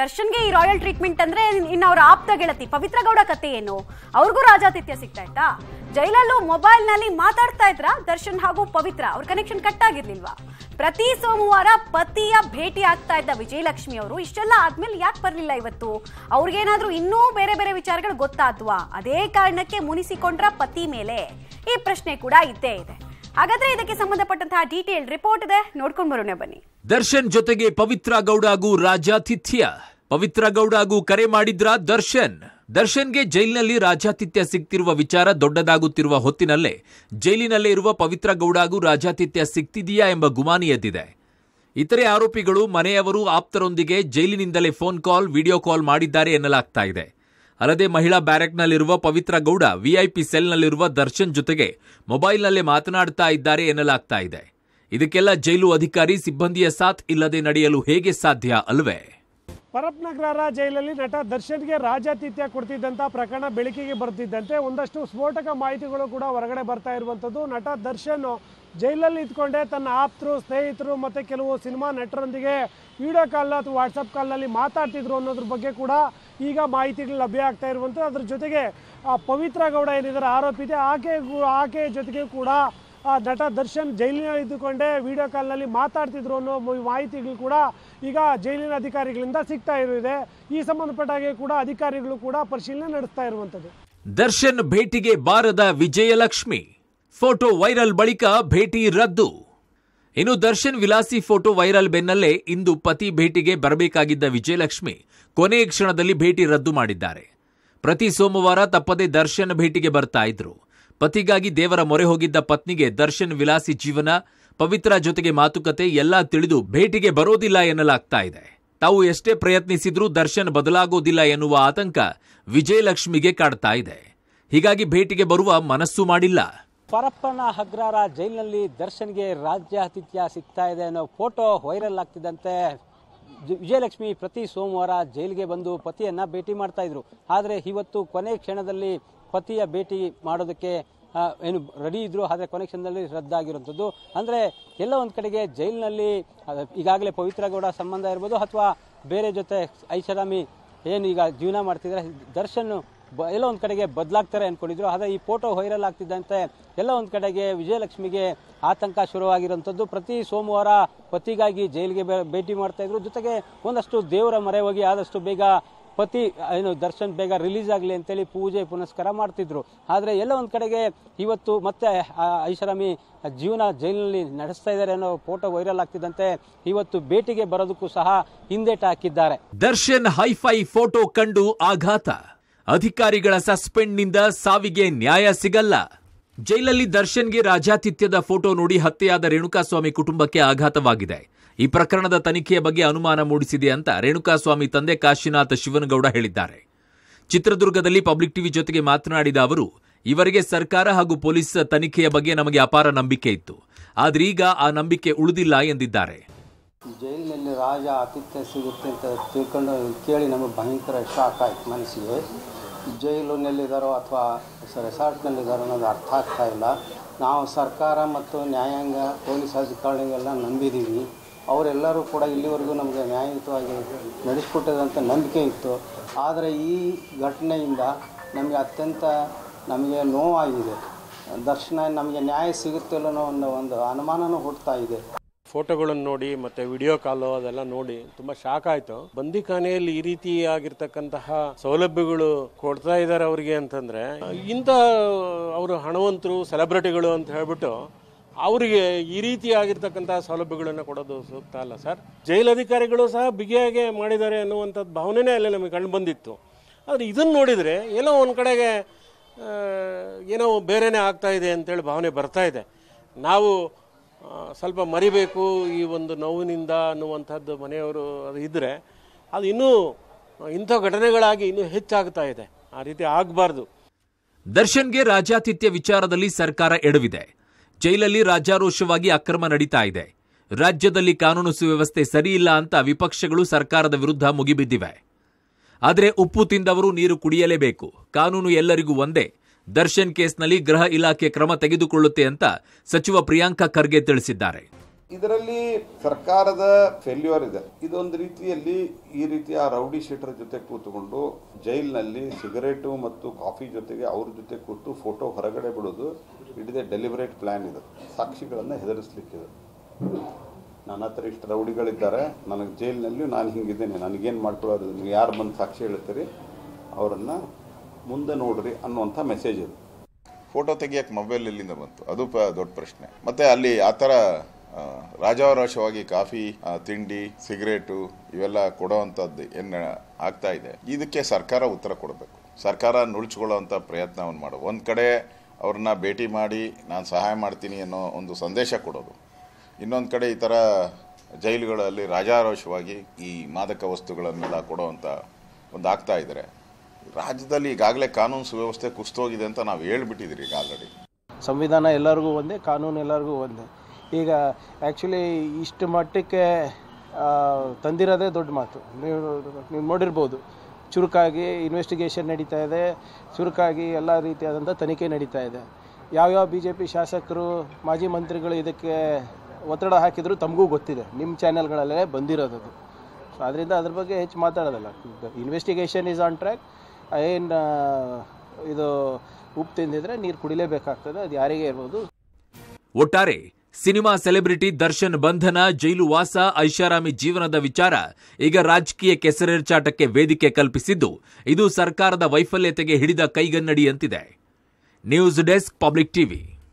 ದರ್ಶನ್ಗೆ ಈ royal treatment ಅಂದ್ರೆ ಇನ್ನು ಅವ್ರ ಆಪ್ತ ಗೆಳತಿ ಪವಿತ್ರ ಗೌಡ ಕತೆ ಏನು ಅವ್ರಿಗೂ ರಾಜಾತಿಥ್ಯ ಸಿಗ್ತಾ ಇತ್ತಾ ಜೈಲಲ್ಲೂ ಮೊಬೈಲ್ ನಲ್ಲಿ ಮಾತಾಡ್ತಾ ಇದ್ರ ದರ್ಶನ್ ಹಾಗೂ ಪವಿತ್ರ ಅವ್ರ ಕನೆಕ್ಷನ್ ಕಟ್ ಆಗಿರ್ಲಿಲ್ವಾ ಪ್ರತಿ ಸೋಮವಾರ ಪತಿಯ ಭೇಟಿ ಆಗ್ತಾ ಇದ್ದ ವಿಜಯಲಕ್ಷ್ಮಿ ಅವರು ಇಷ್ಟೆಲ್ಲ ಆದ್ಮೇಲೆ ಯಾಕೆ ಬರಲಿಲ್ಲ ಇವತ್ತು ಅವ್ರಿಗೇನಾದ್ರೂ ಇನ್ನೂ ಬೇರೆ ಬೇರೆ ವಿಚಾರಗಳು ಗೊತ್ತಾದ್ವಾ ಅದೇ ಕಾರಣಕ್ಕೆ ಮುನಿಸಿಕೊಂಡ್ರ ಪತಿ ಮೇಲೆ ಈ ಪ್ರಶ್ನೆ ಕೂಡ ಇದ್ದೇ ಇದೆ ಹಾಗಾದ್ರೆ ಇದಕ್ಕೆ ಸಂಬಂಧಪಟ್ಟಂತಹ ಡೀಟೇಲ್ ರಿಪೋರ್ಟ್ ಇದೆ ನೋಡ್ಕೊಂಡು ಬರೋಣ ಬನ್ನಿ ದರ್ಶನ್ ಜೊತೆಗೆ ಪವಿತ್ರ ಗೌಡ ಹಾಗೂ ರಾಜಾತಿಥ್ಯ ಪವಿತ್ರ ಗೌಡ ಹಾಗೂ ಕರೆ ಮಾಡಿದ್ರ ದರ್ಶನ್ ದರ್ಶನ್ಗೆ ಜೈಲಿನಲ್ಲಿ ರಾಜಾತಿಥ್ಯ ಸಿಗ್ತಿರುವ ವಿಚಾರ ದೊಡ್ಡದಾಗುತ್ತಿರುವ ಹೊತ್ತಿನಲ್ಲೇ ಜೈಲಿನಲ್ಲೇ ಇರುವ ಪವಿತ್ರ ಗೌಡ ಹಾಗೂ ರಾಜಾತಿಥ್ಯ ಸಿಗ್ತಿದೆಯಾ ಎಂಬ ಗುಮಾನಿ ಎದ್ದಿದೆ ಇತರೆ ಆರೋಪಿಗಳು ಮನೆಯವರು ಆಪ್ತರೊಂದಿಗೆ ಜೈಲಿನಿಂದಲೇ ಫೋನ್ ಕಾಲ್ ವಿಡಿಯೋ ಕಾಲ್ ಮಾಡಿದ್ದಾರೆ ಎನ್ನಲಾಗ್ತಾ ಇದೆ ಅಲ್ಲದೆ ಮಹಿಳಾ ಬ್ಯಾರೆಕ್ನಲ್ಲಿರುವ ಪವಿತ್ರ ಗೌಡ ವಿಐಪಿ ಸೆಲ್ನಲ್ಲಿರುವ ದರ್ಶನ್ ಜೊತೆಗೆ ಮೊಬೈಲ್ನಲ್ಲೇ ಮಾತನಾಡ್ತಾ ಇದ್ದಾರೆ ಎನ್ನಲಾಗ್ತಾ ಇದೆ ಇದಕ್ಕೆಲ್ಲ ಜೈಲು ಅಧಿಕಾರಿ ಸಿಬ್ಬಂದಿಯ ಸಾಥ್ ಇಲ್ಲದೆ ನಡೆಯಲು ಹೇಗೆ ಸಾಧ್ಯ ಅಲ್ವೇ ಪರಪ್ನಗರ ಜೈಲಲ್ಲಿ ನಟ ದರ್ಶನ್ಗೆ ರಾಜಾತಿಥ್ಯ ಕೊಡ್ತಿದ್ದಂಥ ಪ್ರಕರಣ ಬೆಳಕಿಗೆ ಬರ್ತಿದ್ದಂತೆ ಒಂದಷ್ಟು ಸ್ಫೋಟಕ ಮಾಹಿತಿಗಳು ಕೂಡ ಹೊರಗಡೆ ಬರ್ತಾ ಇರುವಂಥದ್ದು ನಟ ದರ್ಶನ್ ಜೈಲಲ್ಲಿ ಇದ್ಕೊಂಡೆ ತನ್ನ ಆಪ್ತರು ಸ್ನೇಹಿತರು ಮತ್ತು ಕೆಲವು ಸಿನಿಮಾ ನಟರೊಂದಿಗೆ ವಿಡಿಯೋ ಕಾಲ್ ಅಥವಾ ವಾಟ್ಸಪ್ ಕಾಲ್ನಲ್ಲಿ ಮಾತಾಡ್ತಿದ್ರು ಅನ್ನೋದ್ರ ಬಗ್ಗೆ ಕೂಡ ಈಗ ಮಾಹಿತಿಗಳು ಲಭ್ಯ ಆಗ್ತಾ ಇರುವಂಥದ್ದು ಅದ್ರ ಜೊತೆಗೆ ಪವಿತ್ರ ಗೌಡ ಏನಿದ್ದಾರೆ ಇದೆ ಆಕೆ ಆಕೆಯ ಜೊತೆಗೆ ಕೂಡ ನಟ ದರ್ಶನ್ ಜೈಲಿನಲ್ಲಿ ಇದ್ದುಕೊಂಡೇ ವಿಡಿಯೋ ಕಾಲ್ನಲ್ಲಿ ಮಾತಾಡ್ತಿದ್ರು ಅನ್ನೋ ಮಾಹಿತಿಗಳು ಕೂಡ ಈಗ ಜೈಲಿನ ಅಧಿಕಾರಿಗಳಿಂದ ಸಿಗ್ತಾ ಇರುವಿದೆ ಈ ಸಂಬಂಧಪಟ್ಟಾಗೆ ಕೂಡ ಅಧಿಕಾರಿಗಳು ಕೂಡ ಪರಿಶೀಲನೆ ನಡೆಸ್ತಾ ಇರುವಂಥದ್ದು ದರ್ಶನ್ ಭೇಟಿಗೆ ಬಾರದ ವಿಜಯಲಕ್ಷ್ಮಿ ಫೋಟೋ ವೈರಲ್ ಬಳಿಕ ಭೇಟಿ ರದ್ದು ಇನ್ನು ದರ್ಶನ್ ವಿಲಾಸಿ ಫೋಟೋ ವೈರಲ್ ಬೆನ್ನಲ್ಲೇ ಇಂದು ಪತಿ ಭೇಟಿಗೆ ಬರಬೇಕಾಗಿದ್ದ ವಿಜಯಲಕ್ಷ್ಮಿ ಕೊನೆಯ ಕ್ಷಣದಲ್ಲಿ ಭೇಟಿ ರದ್ದು ಮಾಡಿದ್ದಾರೆ ಪ್ರತಿ ಸೋಮವಾರ ತಪ್ಪದೇ ದರ್ಶನ್ ಭೇಟಿಗೆ ಬರ್ತಾ ಇದ್ರು ಪತಿಗಾಗಿ ದೇವರ ಮೊರೆ ಹೋಗಿದ್ದ ಪತ್ನಿಗೆ ದರ್ಶನ್ ವಿಲಾಸಿ ಜೀವನ ಪವಿತ್ರ ಜೊತೆಗೆ ಮಾತುಕತೆ ಎಲ್ಲ ತಿಳಿದು ಭೇಟಿಗೆ ಬರೋದಿಲ್ಲ ಎನ್ನಲಾಗ್ತಾ ಇದೆ ತಾವು ಎಷ್ಟೇ ಪ್ರಯತ್ನಿಸಿದ್ರೂ ದರ್ಶನ್ ಬದಲಾಗೋದಿಲ್ಲ ಎನ್ನುವ ಆತಂಕ ವಿಜಯಲಕ್ಷ್ಮಿಗೆ ಕಾಡ್ತಾ ಇದೆ ಹೀಗಾಗಿ ಭೇಟಿಗೆ ಬರುವ ಮನಸ್ಸು ಮಾಡಿಲ್ಲ ಪರಪ್ಪನ ಹಗ್ರಾರ ಜೈಲಿನಲ್ಲಿ ದರ್ಶನ್ಗೆ ರಾಜ್ಯ ಆತಿಥ್ಯ ಸಿಗ್ತಾ ಇದೆ ಅನ್ನೋ ಫೋಟೋ ವೈರಲ್ ಆಗ್ತಿದ್ದಂತೆ ವಿಜಯಲಕ್ಷ್ಮಿ ಪ್ರತಿ ಸೋಮವಾರ ಜೈಲಿಗೆ ಬಂದು ಪತಿಯನ್ನು ಭೇಟಿ ಮಾಡ್ತಾ ಇದ್ರು ಆದರೆ ಇವತ್ತು ಕೊನೆ ಕ್ಷಣದಲ್ಲಿ ಪತಿಯ ಭೇಟಿ ಮಾಡೋದಕ್ಕೆ ಏನು ರೆಡಿ ಇದ್ರು ಆದರೆ ಕೊನೆ ಕ್ಷಣದಲ್ಲಿ ರದ್ದಾಗಿರುವಂಥದ್ದು ಅಂದರೆ ಎಲ್ಲ ಒಂದು ಕಡೆಗೆ ಜೈಲಿನಲ್ಲಿ ಈಗಾಗಲೇ ಪವಿತ್ರಗೌಡ ಸಂಬಂಧ ಇರ್ಬೋದು ಅಥವಾ ಬೇರೆ ಜೊತೆ ಐಷಾರಾಮಿ ಏನು ಈಗ ಜೀವನ ಮಾಡ್ತಿದ್ರೆ ದರ್ಶನ್ ಎಲ್ಲ ಒಂದು ಕಡೆಗೆ ಬದಲಾಗ್ತಾರೆ ಅಂದ್ಕೊಂಡಿದ್ರು ಆದರೆ ಈ ಫೋಟೋ ವೈರಲ್ ಆಗ್ತಿದ್ದಂತೆ ಎಲ್ಲ ಒಂದು ಕಡೆಗೆ ವಿಜಯಲಕ್ಷ್ಮಿಗೆ ಆತಂಕ ಶುರುವಾಗಿರುವಂಥದ್ದು ಪ್ರತಿ ಸೋಮವಾರ ಪತಿಗಾಗಿ ಜೈಲಿಗೆ ಭೇಟಿ ಮಾಡ್ತಾ ಇದ್ರು ಜೊತೆಗೆ ಒಂದಷ್ಟು ದೇವರ ಮರೆ ಹೋಗಿ ಆದಷ್ಟು ಬೇಗ ಪತಿ ಏನು ದರ್ಶನ್ ಬೇಗ ರಿಲೀಸ್ ಆಗಲಿ ಅಂತೇಳಿ ಪೂಜೆ ಪುನಸ್ಕಾರ ಮಾಡ್ತಿದ್ರು ಆದರೆ ಎಲ್ಲ ಒಂದು ಕಡೆಗೆ ಇವತ್ತು ಮತ್ತೆ ಐಷಾರಾಮಿ ಜೀವನ ಜೈಲಿನಲ್ಲಿ ನಡೆಸ್ತಾ ಇದ್ದಾರೆ ಅನ್ನೋ ಫೋಟೋ ವೈರಲ್ ಆಗ್ತಿದ್ದಂತೆ ಇವತ್ತು ಭೇಟಿಗೆ ಬರೋದಕ್ಕೂ ಸಹ ಹಿಂದೇಟ ಹಾಕಿದ್ದಾರೆ ದರ್ಶನ್ ಹೈಫೈ ಫೋಟೋ ಕಂಡು ಆಘಾತ ಅಧಿಕಾರಿಗಳ ಸಸ್ಪೆಂಡ್ನಿಂದ ಸಾವಿಗೆ ನ್ಯಾಯ ಸಿಗಲ್ಲ ಜೈಲಲ್ಲಿ ದರ್ಶನ್ಗೆ ರಾಜಾತಿಥ್ಯದ ಫೋಟೋ ನೋಡಿ ಹತ್ಯೆಯಾದ ರೇಣುಕಾಸ್ವಾಮಿ ಕುಟುಂಬಕ್ಕೆ ಆಘಾತವಾಗಿದೆ ಈ ಪ್ರಕರಣದ ತನಿಖೆಯ ಬಗ್ಗೆ ಅನುಮಾನ ಮೂಡಿಸಿದೆ ಅಂತ ರೇಣುಕಾಸ್ವಾಮಿ ತಂದೆ ಕಾಶಿನಾಥ ಶಿವನಗೌಡ ಹೇಳಿದ್ದಾರೆ ಚಿತ್ರದುರ್ಗದಲ್ಲಿ ಪಬ್ಲಿಕ್ ಟಿವಿ ಜೊತೆಗೆ ಮಾತನಾಡಿದ ಅವರು ಇವರಿಗೆ ಸರ್ಕಾರ ಹಾಗೂ ಪೊಲೀಸ್ ತನಿಖೆಯ ಬಗ್ಗೆ ನಮಗೆ ಅಪಾರ ನಂಬಿಕೆ ಇತ್ತು ಆದರೆ ಈಗ ಆ ನಂಬಿಕೆ ಉಳಿದಿಲ್ಲ ಎಂದಿದ್ದಾರೆ ಜೈಲಿನಲ್ಲಿ ರಾಜ ಆತಿಥ್ಯ ಸಿಗುತ್ತೆ ಅಂತ ತಿಳ್ಕೊಂಡು ಕೇಳಿ ನಮಗೆ ಭಯಂಕರ ಶಾಕ್ ಆಯ್ತು ಮನಸ್ಸಿಗೆ ಜೈಲಿನಲ್ಲಿದ್ದಾರೋ ಅಥವಾ ರೆಸಾರ್ಟ್ನಲ್ಲಿದ್ದಾರೋ ಅನ್ನೋದು ಅರ್ಥ ಆಗ್ತಾ ಇಲ್ಲ ನಾವು ಸರ್ಕಾರ ಮತ್ತು ನ್ಯಾಯಾಂಗ ಪೊಲೀಸ್ ಅಧಿಕಾರಿಗಳೆಲ್ಲ ನಂಬಿದ್ದೀವಿ ಅವರೆಲ್ಲರೂ ಕೂಡ ಇಲ್ಲಿವರೆಗೂ ನಮಗೆ ನ್ಯಾಯಯುತವಾಗಿ ನಡೆಸ್ಕೊಟ್ಟಿದಂಥ ನಂಬಿಕೆ ಇತ್ತು ಆದರೆ ಈ ಘಟನೆಯಿಂದ ನಮಗೆ ಅತ್ಯಂತ ನಮಗೆ ನೋವಾಗಿದೆ ದರ್ಶನ ನಮಗೆ ನ್ಯಾಯ ಸಿಗುತ್ತಿಲ್ಲ ಅನ್ನೋ ಒಂದು ಒಂದು ಅನುಮಾನವೂ ಹುಡ್ತಾ ಇದೆ ಫೋಟೋಗಳನ್ನು ನೋಡಿ ಮತ್ತೆ ವಿಡಿಯೋ ಕಾಲು ಅದೆಲ್ಲ ನೋಡಿ ತುಂಬಾ ಶಾಕ್ ಆಯ್ತು ಬಂದಿಖಾನೆಯಲ್ಲಿ ಈ ರೀತಿ ಆಗಿರ್ತಕ್ಕಂತಹ ಸೌಲಭ್ಯಗಳು ಕೊಡ್ತಾ ಇದ್ದಾರೆ ಅವರಿಗೆ ಅಂತಂದ್ರೆ ಇಂಥ ಅವರು ಹಣವಂತರು ಸೆಲೆಬ್ರಿಟಿಗಳು ಅಂತ ಹೇಳ್ಬಿಟ್ಟು ಅವರಿಗೆ ಈ ರೀತಿ ಆಗಿರ್ತಕ್ಕಂತಹ ಸೌಲಭ್ಯಗಳನ್ನ ಕೊಡೋದು ಸೂಕ್ತ ಅಲ್ಲ ಸರ್ ಜೈಲು ಅಧಿಕಾರಿಗಳು ಸಹ ಬಿಗಿಯಾಗೆ ಮಾಡಿದ್ದಾರೆ ಅನ್ನುವಂಥದ್ದು ಭಾವನೆನೇ ಅಲ್ಲಿ ನಮಗೆ ಕಂಡು ಬಂದಿತ್ತು ಆದ್ರೆ ಇದನ್ನು ನೋಡಿದ್ರೆ ಏನೋ ಒಂದು ಕಡೆಗೆ ಏನೋ ಬೇರೆನೆ ಆಗ್ತಾ ಇದೆ ಅಂತೇಳಿ ಭಾವನೆ ಬರ್ತಾ ಇದೆ ನಾವು ಸ್ವಲ್ಪ ಮರಿಬೇಕು ಈ ಒಂದು ನೋವಿನಿಂದ ಅನ್ನುವಂಥದ್ದು ಮನೆಯವರು ಅದು ಇದ್ದರೆ ಅದು ಇನ್ನೂ ಇಂಥ ಘಟನೆಗಳಾಗಿ ಇನ್ನೂ ಹೆಚ್ಚಾಗ್ತಾ ಇದೆ ಆ ರೀತಿ ಆಗಬಾರ್ದು ದರ್ಶನ್ಗೆ ರಾಜ್ಯಾತಿಥ್ಯ ವಿಚಾರದಲ್ಲಿ ಸರ್ಕಾರ ಎಡವಿದೆ ಜೈಲಲ್ಲಿ ರಾಜಾರೋಷವಾಗಿ ಅಕ್ರಮ ನಡೀತಾ ಇದೆ ರಾಜ್ಯದಲ್ಲಿ ಕಾನೂನು ಸುವ್ಯವಸ್ಥೆ ಸರಿಯಿಲ್ಲ ಅಂತ ವಿಪಕ್ಷಗಳು ಸರ್ಕಾರದ ವಿರುದ್ಧ ಮುಗಿಬಿದ್ದಿವೆ ಆದರೆ ಉಪ್ಪು ತಿಂದವರು ನೀರು ಕುಡಿಯಲೇಬೇಕು ಕಾನೂನು ಎಲ್ಲರಿಗೂ ಒಂದೇ ದರ್ಶನ್ ಕೇಸ್ನಲ್ಲಿ ಗೃಹ ಇಲಾಖೆ ಕ್ರಮ ತೆಗೆದುಕೊಳ್ಳುತ್ತೆ ಅಂತ ಸಚಿವ ಪ್ರಿಯಾಂಕ ಖರ್ಗೆ ತಿಳಿಸಿದ್ದಾರೆ ಇದರಲ್ಲಿ ಸರ್ಕಾರದ ಫೇಲ್ಯೂರ್ ಇದೆ ಇದೊಂದು ರೀತಿಯಲ್ಲಿ ಈ ರೀತಿಯ ರೌಡಿ ಶೀಟರ್ ಜೊತೆ ಕೂತ್ಕೊಂಡು ಜೈಲಿನಲ್ಲಿ ಸಿಗರೇಟು ಮತ್ತು ಕಾಫಿ ಜೊತೆಗೆ ಅವ್ರ ಜೊತೆ ಕೂತು ಫೋಟೋ ಹೊರಗಡೆ ಬಿಡೋದು ಇಟ್ ಡೆಲಿವರೇಟ್ ಪ್ಲ್ಯಾನ್ ಇದು ಸಾಕ್ಷಿಗಳನ್ನು ಇದು ನನ್ನ ಹತ್ರ ಇಷ್ಟು ರೌಡಿಗಳಿದ್ದಾರೆ ನನಗೆ ಜೈಲ್ನಲ್ಲಿ ನಾನು ಹಿಂಗಿದ್ದೇನೆ ನನಗೇನು ಮಾಡ್ಕೊಳ್ಳೋದು ಯಾರು ಬಂದು ಸಾಕ್ಷಿ ಹೇಳ್ತೀರಿ ಅವರನ್ನು ಮುಂದೆ ನೋಡ್ರಿ ಅನ್ನುವಂಥ ಮೆಸೇಜ್ ಇದು ಫೋಟೋ ತೆಗಿಯೋಕ್ಕೆ ಮೊಬೈಲ್ ಎಲ್ಲಿಂದ ಬಂತು ಅದು ಪ ದೊಡ್ಡ ಪ್ರಶ್ನೆ ಮತ್ತು ಅಲ್ಲಿ ಆ ಥರ ರಾಜಾವರಾಶವಾಗಿ ಕಾಫಿ ತಿಂಡಿ ಸಿಗರೇಟು ಇವೆಲ್ಲ ಕೊಡೋವಂಥದ್ದು ಏನು ಆಗ್ತಾ ಇದೆ ಇದಕ್ಕೆ ಸರ್ಕಾರ ಉತ್ತರ ಕೊಡಬೇಕು ಸರ್ಕಾರ ನುಳ್ಚ್ಕೊಳ್ಳೋವಂಥ ಪ್ರಯತ್ನವನ್ನು ಮಾಡೋ ಒಂದು ಕಡೆ ಅವ್ರನ್ನ ಭೇಟಿ ಮಾಡಿ ನಾನು ಸಹಾಯ ಮಾಡ್ತೀನಿ ಅನ್ನೋ ಒಂದು ಸಂದೇಶ ಕೊಡೋದು ಇನ್ನೊಂದು ಕಡೆ ಈ ಥರ ಜೈಲುಗಳಲ್ಲಿ ರಾಜಾರೋಷವಾಗಿ ಈ ಮಾದಕ ವಸ್ತುಗಳನ್ನೆಲ್ಲ ಕೊಡೋವಂಥ ಒಂದು ಆಗ್ತಾ ಇದ್ದಾರೆ ರಾಜ್ಯದಲ್ಲಿ ಈಗಾಗಲೇ ಕಾನೂನು ಸುವ್ಯವಸ್ಥೆ ಕುಸ್ತೋಗಿದೆ ಅಂತ ನಾವು ಹೇಳ್ಬಿಟ್ಟಿದ್ದೀರಿ ಈಗ ಆಲ್ರೆಡಿ ಸಂವಿಧಾನ ಎಲ್ಲರಿಗೂ ಒಂದೇ ಕಾನೂನು ಎಲ್ಲರಿಗೂ ಒಂದೇ ಈಗ ಆ್ಯಕ್ಚುಲಿ ಇಷ್ಟು ಮಟ್ಟಕ್ಕೆ ತಂದಿರೋದೇ ದೊಡ್ಡ ಮಾತು ನೀವು ನೀವು ನೋಡಿರ್ಬೋದು ಚುರುಕಾಗಿ ಇನ್ವೆಸ್ಟಿಗೇಷನ್ ನಡೀತಾ ಇದೆ ಚುರುಕಾಗಿ ಎಲ್ಲ ರೀತಿಯಾದಂಥ ತನಿಖೆ ನಡೀತಾ ಇದೆ ಯಾವ್ಯಾವ ಬಿ ಜೆ ಪಿ ಶಾಸಕರು ಮಾಜಿ ಮಂತ್ರಿಗಳು ಇದಕ್ಕೆ ಒತ್ತಡ ಹಾಕಿದ್ರು ತಮಗೂ ಗೊತ್ತಿದೆ ನಿಮ್ಮ ಚಾನೆಲ್ಗಳಲ್ಲೇ ಬಂದಿರೋದದು ಸೊ ಅದರಿಂದ ಅದ್ರ ಬಗ್ಗೆ ಹೆಚ್ಚು ಮಾತಾಡೋದಲ್ಲ ಇನ್ವೆಸ್ಟಿಗೇಷನ್ ಈಸ್ ಆನ್ ಟ್ರ್ಯಾಕ್ ಏನು ಇದು ಉಪ್ಪು ತಿಂದಿದ್ರೆ ನೀರು ಕುಡಿಲೇಬೇಕಾಗ್ತದೆ ಅದು ಯಾರಿಗೆ ಇರ್ಬೋದು ಒಟ್ಟಾರೆ ಸಿನಿಮಾ ಸೆಲೆಬ್ರಿಟಿ ದರ್ಶನ್ ಬಂಧನ ಜೈಲುವಾಸ ಐಷಾರಾಮಿ ಜೀವನದ ವಿಚಾರ ಈಗ ರಾಜಕೀಯ ಕೆಸರೆರ್ಚಾಟಕ್ಕೆ ವೇದಿಕೆ ಕಲ್ಪಿಸಿದ್ದು ಇದು ಸರ್ಕಾರದ ವೈಫಲ್ಯತೆಗೆ ಹಿಡಿದ ಕೈಗನ್ನಡಿಯಂತಿದೆ ನ್ಯೂಸ್ ಡೆಸ್ಕ್ ಪಬ್ಲಿಕ್ ಟಿವಿ